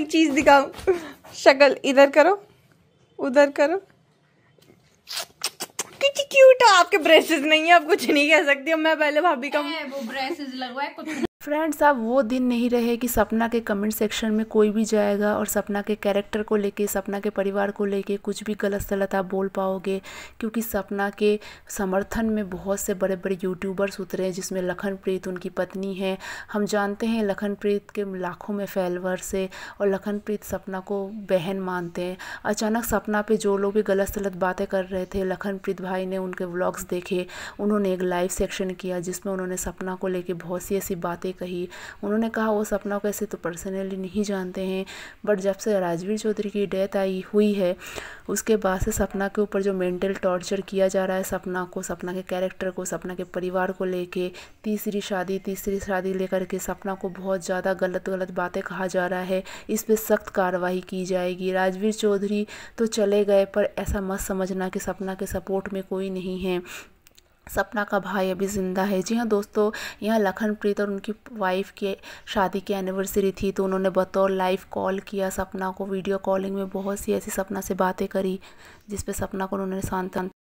कोई चीज़ दिखाऊं शक्ल इधर करो उधर करो क्यूट है आपके ब्रेसेस नहीं है आप कुछ नहीं कह सकती मैं पहले भाभी का वो ब्रेसेस लगवाए कुछ फ्रेंड्स अब वो दिन नहीं रहे कि सपना के कमेंट सेक्शन में कोई भी जाएगा और सपना के कैरेक्टर को लेके सपना के परिवार को लेके कुछ भी गलत सलत आप बोल पाओगे क्योंकि सपना के समर्थन में बहुत से बड़े बड़े यूट्यूबर्स उतरे हैं जिसमें लखनप्रीत उनकी पत्नी है हम जानते हैं लखनप्रीत के लाखों में फैलवर से और लखनप्रीत सपना को बहन मानते हैं अचानक सपना पर जो लोग भी गलत सलत बातें कर रहे थे लखनप्रीत भाई ने उनके ब्लॉग्स देखे उन्होंने एक लाइव सेक्शन किया जिसमें उन्होंने सपना को लेकर बहुत सी ऐसी बातें बातें कही उन्होंने कहा वो सपना ऐसे तो पर्सनली नहीं जानते हैं बट जब से राजवीर चौधरी की डेथ आई हुई है उसके बाद से सपना के ऊपर जो मेंटल टॉर्चर किया जा रहा है सपना को सपना के कैरेक्टर को सपना के परिवार को लेके तीसरी शादी तीसरी शादी लेकर के सपना को बहुत ज़्यादा गलत गलत बातें कहा जा रहा है इस पर सख्त कार्रवाई की जाएगी राजवीर चौधरी तो चले गए पर ऐसा मत समझना कि सपना के सपोर्ट में कोई नहीं है सपना का भाई अभी ज़िंदा है जी हाँ दोस्तों यहाँ लखनप्रीत और उनकी वाइफ के शादी की एनिवर्सरी थी तो उन्होंने बतौर लाइव कॉल किया सपना को वीडियो कॉलिंग में बहुत सी ऐसी सपना से बातें करी जिस पे सपना को उन्होंने शांत